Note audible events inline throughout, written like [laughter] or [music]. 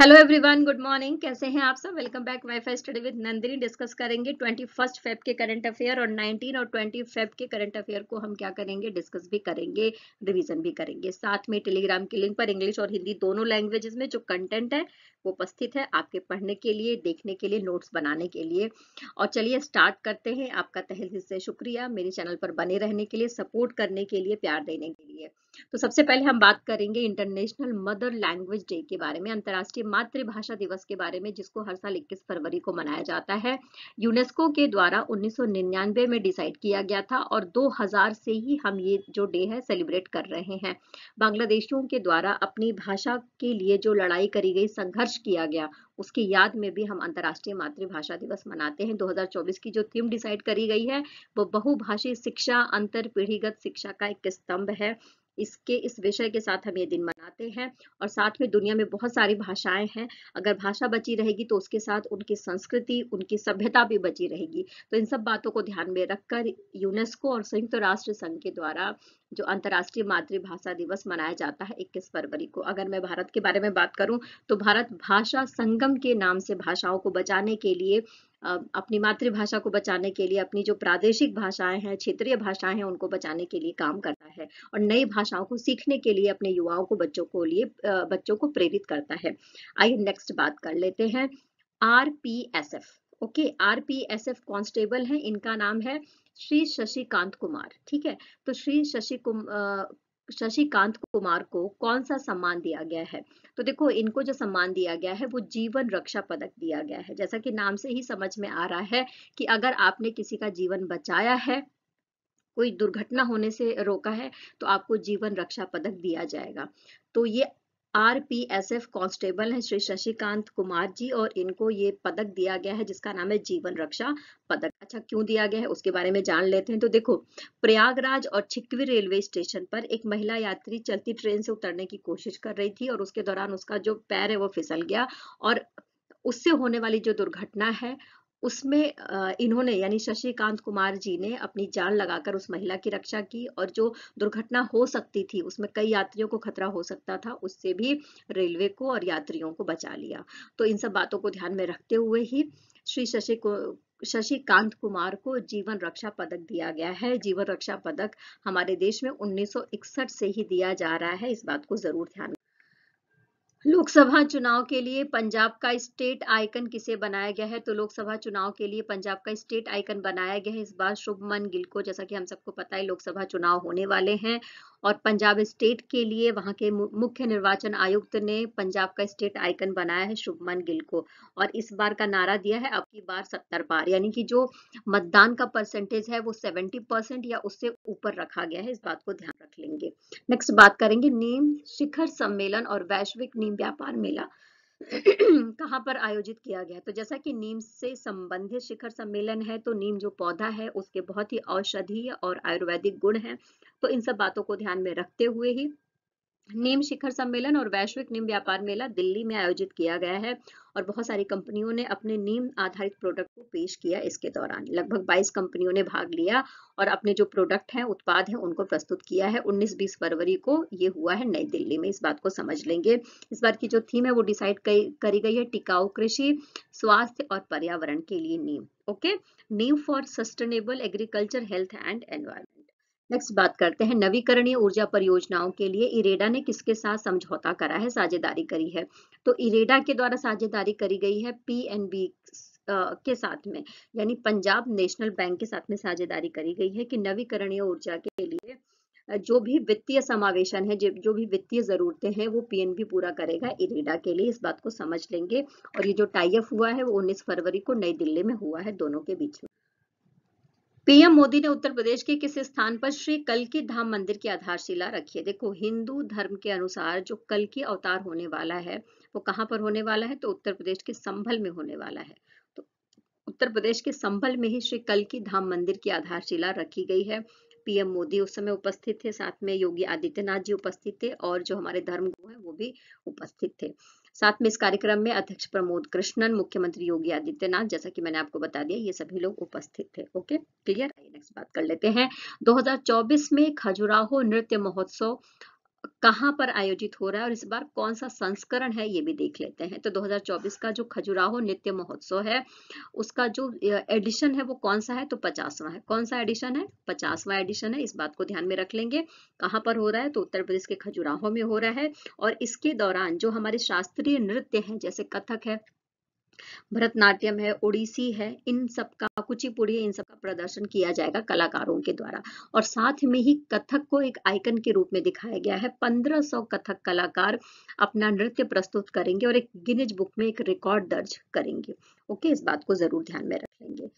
hello everyone good morning कैसे हैं आप सब welcome back wifi study with Nandini discuss करेंगे ट्वेंटी फर्स्ट फेब के करंट अफेयर और 19 और 20 फेब के करंट अफेयर को हम क्या करेंगे डिस्कस भी करेंगे रिवीजन भी करेंगे साथ में टेलीग्राम की लिंक पर इंग्लिश और हिंदी दोनों लैंग्वेजेस में जो कंटेंट है उपस्थित है आपके पढ़ने के लिए देखने के लिए नोट्स बनाने के लिए और चलिए स्टार्ट करते हैं आपका तहल से शुक्रिया मेरे चैनल पर बने रहने के लिए सपोर्ट करने के लिए प्यार देने के लिए तो सबसे पहले हम बात करेंगे इंटरनेशनल मदर लैंग्वेज डे के बारे में अंतर्राष्ट्रीय मातृभाषा दिवस के बारे में जिसको हर साल इक्कीस फरवरी को मनाया जाता है यूनेस्को के द्वारा उन्नीस में डिसाइड किया गया था और दो से ही हम ये जो डे है सेलिब्रेट कर रहे हैं बांग्लादेशियों के द्वारा अपनी भाषा के लिए जो लड़ाई करी गई संघर्ष नष्ट किया गया उसकी याद में भी हम अंतर्राष्ट्रीय मातृभाषा दिवस मनाते हैं 2024 की जो थीम डिसाइड करी गई है वो बहुभाषी शिक्षा अंतर पीढ़ीगत शिक्षा का एक स्तंभ है इसके इस विषय के साथ हम ये दिन मनाते हैं और साथ में दुनिया में बहुत सारी भाषाएं हैं अगर भाषा बची रहेगी तो उसके साथ उनकी संस्कृति उनकी सभ्यता भी बची रहेगी तो इन सब बातों को ध्यान में रखकर यूनेस्को और संयुक्त राष्ट्र संघ के द्वारा जो अंतर्राष्ट्रीय मातृभाषा दिवस मनाया जाता है 21 फरवरी को अगर मैं भारत के बारे में बात करूं तो भारत भाषा संगम के नाम से भाषाओं को बचाने के लिए अपनी मातृभाषा को बचाने के लिए अपनी जो प्रादेशिक भाषाएं हैं क्षेत्रीय भाषाएं हैं उनको बचाने के लिए काम कर करता है और नई भाषाओं को सीखने के लिए अपने युवाओं को बच्चों को लिए बच्चों को प्रेरित करता है आइए नेक्स्ट बात कर लेते हैं R P S F okay R P S F constable है इनका नाम है श्री शशिकांत कुमार ठीक है तो श्री शशि शशिकांत कुमार को कौन सा सम्मान दिया गया है तो देखो इनको जो सम्मान दिया गया है वो जीवन रक्षा पदक दिया गया है जैसा कि नाम से ही समझ में आ रहा है कि अगर आपने किसी का जीवन बचाया है कोई दुर्घटना होने से रोका है तो आपको जीवन रक्षा पदक दिया जाएगा तो ये R P S F constable है श्री शशिकांत कुमार जी और इनको ये पदक दिया गया है जिसका नाम है जीवन रक्षा पदक अच्छा क्यों दिया गया है उसके बारे में जान लेते हैं तो देखो प्रयागराज और छिकवी रेलवे स्टेशन पर एक महिला यात्री चलती ट्रेन से उतरने की कोशिश कर रही थी और उसके दौरान उसका जो पैर है वो फिसल गया और उससे होने वाली जो दुर्घटना है उसमें इन्होंने यानी शशिकांत कुमार जी ने अपनी जान लगाकर उस महिला की रक्षा की और जो दुर्घटना हो सकती थी उसमें कई यात्रियों को खतरा हो सकता था उससे भी रेलवे को और यात्रियों को बचा लिया तो इन सब बातों को ध्यान में रखते हुए ही श्री शशि शशिकांत कुमार को जीवन रक्षा पदक दिया गया है जीवन रक्षा पदक हमारे देश में 1961 से ही दिया जा रहा है इस बात को जरूर ध्यान लोकसभा चुनाव के लिए पंजाब का स्टेट आइकन किसे बनाया गया है तो लोकसभा चुनाव के लिए पंजाब का स्टेट आइकन बनाया गया है इस बार शुभमन गिल को जैसा कि हम सबको पता है लोकसभा चुनाव होने वाले हैं और पंजाब स्टेट के लिए वहां के मुख्य निर्वाचन आयुक्त ने पंजाब का स्टेट आइकन बनाया है शुभमन गिल को और इस बार का नारा दिया है अब की बार सत्तर बार यानी कि जो मतदान का परसेंटेज है वो सेवेंटी परसेंट या उससे ऊपर रखा गया है इस बात को ध्यान रख लेंगे नेक्स्ट बात करेंगे नीम शिखर सम्मेलन और वैश्विक नीम व्यापार मेला [clears throat] कहाँ पर आयोजित किया गया तो जैसा कि नीम से संबंधित शिखर सम्मेलन है तो नीम जो पौधा है उसके बहुत ही औषधीय और आयुर्वेदिक गुण हैं तो इन सब बातों को ध्यान में रखते हुए ही निम शिखर सम्मेलन और वैश्विक निम व्यापार मेला दिल्ली में आयोजित किया गया है और बहुत सारी कंपनियों ने अपने नीम आधारित प्रोडक्ट को पेश किया इसके दौरान लगभग 22 कंपनियों ने भाग लिया और अपने जो प्रोडक्ट हैं उत्पाद हैं उनको प्रस्तुत किया है 19-20 फरवरी को ये हुआ है नई दिल्ली में इस बात को समझ लेंगे इस बार की जो थीम है वो डिसाइड करी गई है टिकाऊ कृषि स्वास्थ्य और पर्यावरण के लिए neem okay neem for sustainable agriculture health and environment next बात करते हैं नवीकरणीय ऊर्जा परियोजनाओं के लिए इरेडा ने किसके साथ समझौता करा है साझेदारी करी है तो इरेडा के द्वारा साझेदारी करी गई है पीएनबी के साथ में यानी पंजाब नेशनल बैंक के साथ में साझेदारी करी गई है कि नवीकरणीय ऊर्जा के लिए जो भी वित्तीय समावेशन है जो भी वित्तीय जरूरतें हैं वो पीएनबी पूरा करेगा इरेडा के लिए इस बात को समझ लेंगे और ये जो टाइप हुआ है वो 19 फरवरी को नई दिल्ली में हुआ है दोनों के बीच में पीएम मोदी ने उत्तर प्रदेश के किस स्थान पर श्री कलकी धाम मंदिर की आधारशिला रखी है देखो हिंदू धर्म के अनुसार जो कल की अवतार होने वाला है वो कहाँ पर होने वाला है तो उत्तर प्रदेश के संभल में होने वाला है तो उत्तर प्रदेश के संभल में ही श्री कल की धाम मंदिर की आधारशिला रखी गई है पीएम मोदी उस समय उपस्थित थे साथ में योगी आदित्यनाथ जी उपस्थित थे और जो हमारे धर्मगुरु हैं वो भी उपस्थित थे साथ में इस कार्यक्रम में अध्यक्ष प्रमोद कृष्णन मुख्यमंत्री योगी आदित्यनाथ जैसा कि मैंने आपको बता दिया ये सभी लोग उपस्थित थे ओके क्लियर आइए नेक्स्ट बात कर लेते हैं 2024 में खजुराहो नृत्य महोत्सव कहां पर आयोजित हो रहा है और इस बार कौन सा संस्करण है ये भी देख लेते हैं तो 2024 का जो खजुराहो नृत्य महोत्सव है उसका जो एडिशन है वो कौन सा है तो पचासवा है कौन सा एडिशन है पचासवा एडिशन है इस बात को ध्यान में रख लेंगे कहाँ पर हो रहा है तो उत्तर प्रदेश के खजुराहो में हो रहा है और इसके दौरान जो हमारे शास्त्रीय नृत्य है जैसे कथक है भरतनाट्यम है ओडिसी है इन सब का कुचिपुड़ी इन सब का प्रदर्शन किया जाएगा कलाकारों के द्वारा और साथ में ही कथक को एक आइकन के रूप में दिखाया गया है 1500 कथक कलाकार अपना नृत्य प्रस्तुत करेंगे और एक गिनेज बुक में एक रिकॉर्ड दर्ज करेंगे ओके इस बात को जरूर ध्यान में रख लेंगे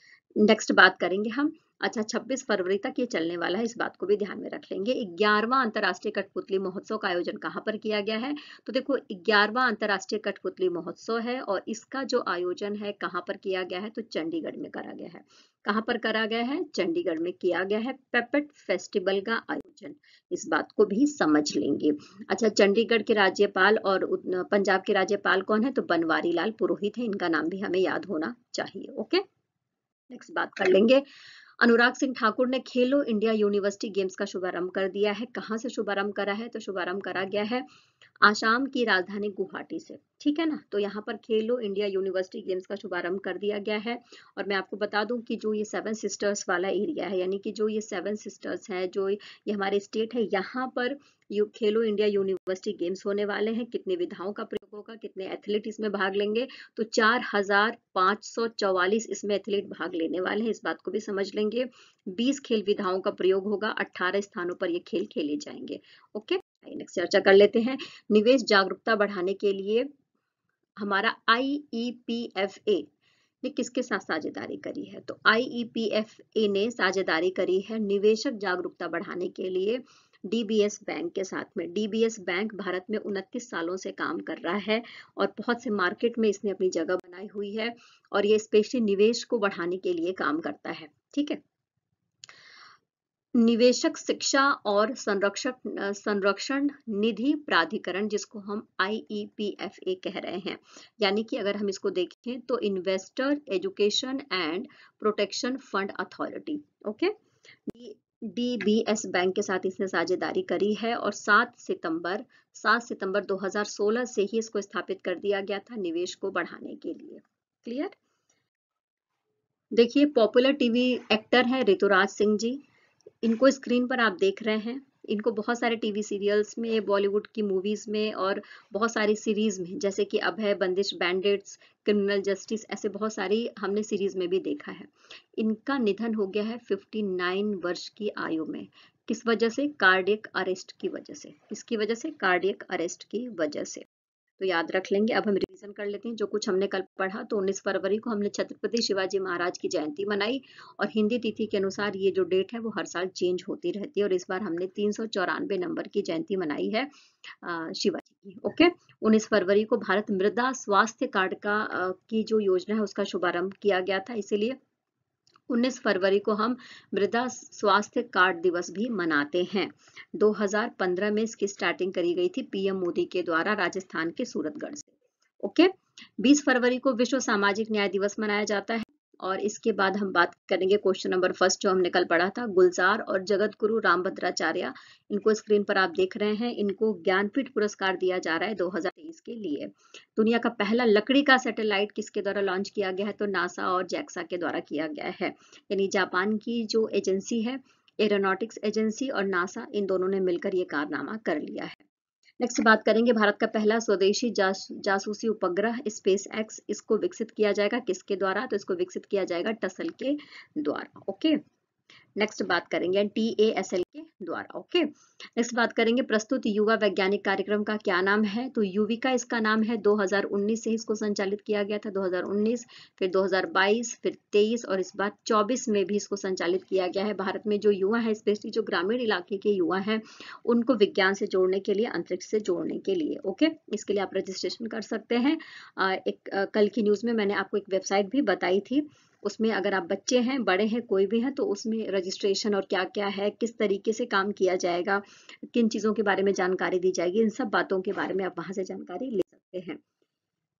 नेक्स्ट बात करेंगे हम अच्छा 26 फरवरी तक ये चलने वाला है इस बात को भी ध्यान में रख लेंगे ग्यारहवा अंतर्राष्ट्रीय कठपुतली महोत्सव का आयोजन कहाँ पर किया गया है तो देखो ग्यारहवा अंतर्राष्ट्रीय कठपुतली महोत्सव है और इसका जो आयोजन है कहाँ पर किया गया है तो चंडीगढ़ में करा गया है कहाँ पर करा गया है चंडीगढ़ में किया गया है पेपेट फेस्टिवल का आयोजन इस बात को भी समझ लेंगे अच्छा चंडीगढ़ के राज्यपाल और पंजाब के राज्यपाल कौन है तो बनवारी लाल पुरोहित है इनका नाम भी हमें याद होना चाहिए ओके नेक्स्ट बात कर लेंगे अनुराग सिंह ठाकुर ने खेलो इंडिया यूनिवर्सिटी गेम्स का शुभारंभ कर दिया है कहाँ से शुभारंभ करा है तो शुभारंभ करा गया है आसाम की राजधानी गुवाहाटी से ठीक है ना तो यहाँ पर खेलो इंडिया यूनिवर्सिटी गेम्स का शुभारंभ कर दिया गया है और मैं आपको बता दूं कि जो ये सेवन सिस्टर्स वाला एरिया है यानी कि जो ये सेवन सिस्टर्स है जो ये हमारे स्टेट है यहाँ पर यू खेलो इंडिया यूनिवर्सिटी गेम्स होने वाले हैं कितने विधाओं का प्रयोग होगा कितने एथलीट इसमें भाग लेंगे तो चार हजार पांच सौ चौवालीस इसमें एथलीट भाग लेने वाले हैं इस बात को भी समझ लेंगे बीस खेल विधाओं का प्रयोग होगा अट्ठारह स्थानों पर ये खेल खेले जाएंगे ओके नेक्स्ट चर्चा कर लेते हैं निवेश जागरूकता बढ़ाने के लिए हमारा आई ई पी एफ ए ने किसके साथ साझेदारी करी है तो आई ई पी एफ ए ने साझेदारी करी है निवेशक जागरूकता बढ़ाने के लिए डीबीएस बैंक के साथ में डीबीएस बैंक भारत में उनतीस सालों से काम कर रहा है और बहुत से मार्केट में इसने अपनी जगह बनाई हुई है और ये स्पेशली निवेश को बढ़ाने के लिए काम करता है ठीक है निवेशक शिक्षा और संरक्षक संरक्षण निधि प्राधिकरण जिसको हम आईईपीएफए e कह रहे हैं यानी कि अगर हम इसको देखें तो investor education and protection fund authority okay DBS bank के साथ इसने साझेदारी करी है और 7 सितंबर 7 सितंबर 2016 से ही इसको स्थापित कर दिया गया था निवेश को बढ़ाने के लिए क्लियर देखिए पॉपुलर टीवी एक्टर है ऋतुराज सिंह जी इनको स्क्रीन पर आप देख रहे हैं इनको बहुत सारे टीवी सीरियल्स में बॉलीवुड की मूवीज़ में और बहुत सारी सीरीज़ में जैसे कि अब है बंदिश बैंडेड्स क्रिमिनल जस्टिस ऐसे बहुत सारी हमने सीरीज़ में भी देखा है इनका निधन हो गया है 59 वर्ष की आयु में किस वजह से कार्डियक अरेस्ट की वजह से किसकी वजह से कार्डियक अरेस्ट की वजह से तो याद रख लेंगे अब हम रिवीजन कर लेते हैं जो कुछ हमने कल पढ़ा तो 19 फरवरी को हमने छत्रपति शिवाजी महाराज की जयंती मनाई और हिंदी तिथि के अनुसार ये जो डेट है वो हर साल चेंज होती रहती है और इस बार हमने तीन नंबर की जयंती मनाई है शिवाजी की ओके 19 फरवरी को भारत मृदा स्वास्थ्य कार्ड का की जो योजना है उसका शुभारंभ किया गया था इसीलिए 19 फरवरी को हम मृदा स्वास्थ्य कार्ड दिवस भी मनाते हैं 2015 में इसकी स्टार्टिंग करी गई थी पीएम मोदी के द्वारा राजस्थान के सूरतगढ़ से ओके 20 फरवरी को विश्व सामाजिक न्याय दिवस मनाया जाता है और इसके बाद हम बात करेंगे क्वेश्चन नंबर फर्स्ट जो हमने कल पढ़ा था गुलजार और जगत गुरु राम भद्राचार्य इनको स्क्रीन पर आप देख रहे हैं इनको ज्ञानपीठ पुरस्कार दिया जा रहा है 2023 के लिए दुनिया का पहला लकड़ी का सैटेलाइट किसके द्वारा लॉन्च किया गया है तो नासा और जैक्सा के द्वारा किया गया है यानी जापान की जो एजेंसी है एरोनॉटिक्स एजेंसी और नासा इन दोनों ने मिलकर ये कारनामा कर लिया है नेक्स्ट बात करेंगे भारत का पहला स्वदेशी जास, जासूसी उपग्रह स्पेस एक्स इसको विकसित किया जाएगा किसके द्वारा तो इसको विकसित किया जाएगा टसल के द्वारा ओके नेक्स्ट बात करेंगे टी ए एस एल के द्वारा ओके नेक्स्ट बात करेंगे प्रस्तुत युवा वैज्ञानिक कार्यक्रम का क्या नाम है तो युविका इसका नाम है 2019 से इसको संचालित किया गया था 2019 फिर 2022 फिर 23 और इस बार 24 में भी इसको संचालित किया गया है भारत में जो युवा है स्पेशली जो ग्रामीण इलाके के युवा है उनको विज्ञान से जोड़ने के लिए अंतरिक्ष से जोड़ने के लिए ओके इसके लिए आप रजिस्ट्रेशन कर सकते हैं एक कल की न्यूज़ में मैंने आपको एक वेबसाइट भी बताई थी उसमें अगर आप बच्चे हैं बड़े हैं कोई भी हैं तो उसमें रजिस्ट्रेशन और क्या क्या है किस तरीके से काम किया जाएगा किन चीज़ों के बारे में जानकारी दी जाएगी इन सब बातों के बारे में आप वहां से जानकारी ले सकते हैं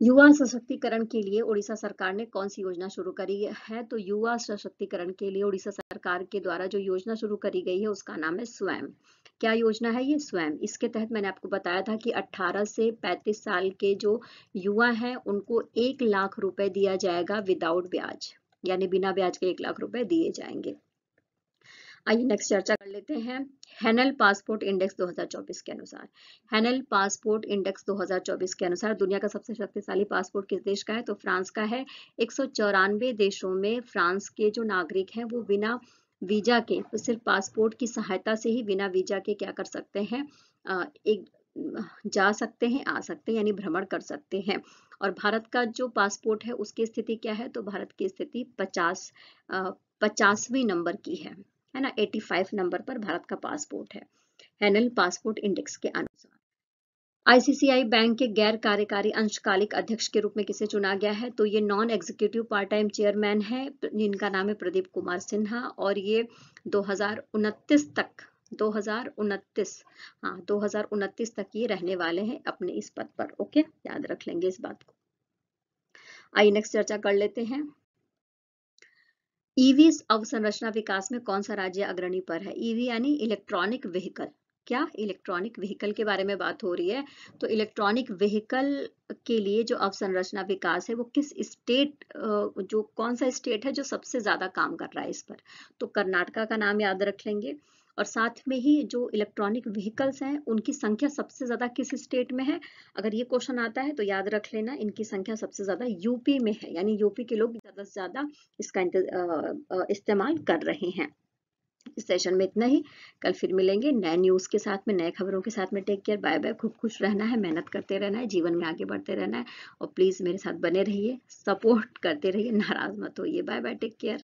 युवा सशक्तिकरण के लिए उड़ीसा सरकार ने कौन सी योजना शुरू करी है तो युवा सशक्तिकरण के लिए उड़ीसा सरकार के द्वारा जो योजना शुरू करी गई है उसका नाम है स्वयं क्या योजना है ये स्वयं इसके तहत मैंने आपको बताया था कि 18 से 35 साल के जो युवा हैं उनको एक लाख रुपए दिया जाएगा विदाउट ब्याज यानी बिना ब्याज के एक लाख रुपए दिए जाएंगे आइए नेक्स्ट चर्चा कर लेते हैं हैनल पासपोर्ट इंडेक्स 2024 के अनुसार हैनल पासपोर्ट इंडेक्स 2024 के अनुसार दुनिया का सबसे शक्तिशाली पासपोर्ट किस देश का है तो फ्रांस का है एक देशों में फ्रांस के जो नागरिक हैं वो बिना वीजा के सिर्फ पासपोर्ट की सहायता से ही बिना वीजा के क्या कर सकते हैं एक जा सकते हैं आ सकते हैं यानी भ्रमण कर सकते हैं और भारत का जो पासपोर्ट है उसकी स्थिति क्या है तो भारत की स्थिति पचास पचासवीं नंबर की है है ना 85 नंबर पर भारत का पासपोर्ट है हैनल पासपोर्ट इंडेक्स के अनुसार आईसीसीआई बैंक के गैर कार्यकारी अंशकालिक अध्यक्ष के रूप में किसे चुना गया है तो ये non executive part time chairman है जिनका नाम है प्रदीप कुमार सिन्हा और ये दो तक दो हजार उनतीस हाँ दो हजार उनतीस तक ये रहने वाले हैं अपने इस पद पर ओके याद रख लेंगे इस बात को आइए नेक्स्ट चर्चा कर लेते हैं ईवी e अवसंरचना विकास में कौन सा राज्य अग्रणी पर है ईवी e यानी इलेक्ट्रॉनिक व्हीकल क्या इलेक्ट्रॉनिक व्हीकल के बारे में बात हो रही है तो इलेक्ट्रॉनिक व्हीकल के लिए जो अवसंरचना विकास है वो किस स्टेट जो कौन सा स्टेट है जो सबसे ज्यादा काम कर रहा है इस पर तो कर्नाटका का नाम याद रख लेंगे और साथ में ही जो इलेक्ट्रॉनिक व्हीकल्स हैं उनकी संख्या सबसे ज़्यादा किस स्टेट में है अगर ये क्वेश्चन आता है तो याद रख लेना इनकी संख्या सबसे ज़्यादा यूपी में है यानी यूपी के लोग ज़्यादा से ज़्यादा इसका इस्तेमाल कर रहे हैं इस सेशन में इतना ही कल फिर मिलेंगे नए न्यूज़ के साथ में नए खबरों के साथ में टेक केयर बाय बाय खूब खुश रहना है मेहनत करते रहना है जीवन में आगे बढ़ते रहना है और प्लीज़ मेरे साथ बने रहिए सपोर्ट करते रहिए नाराज़ मत होइए बाय बाय टेक केयर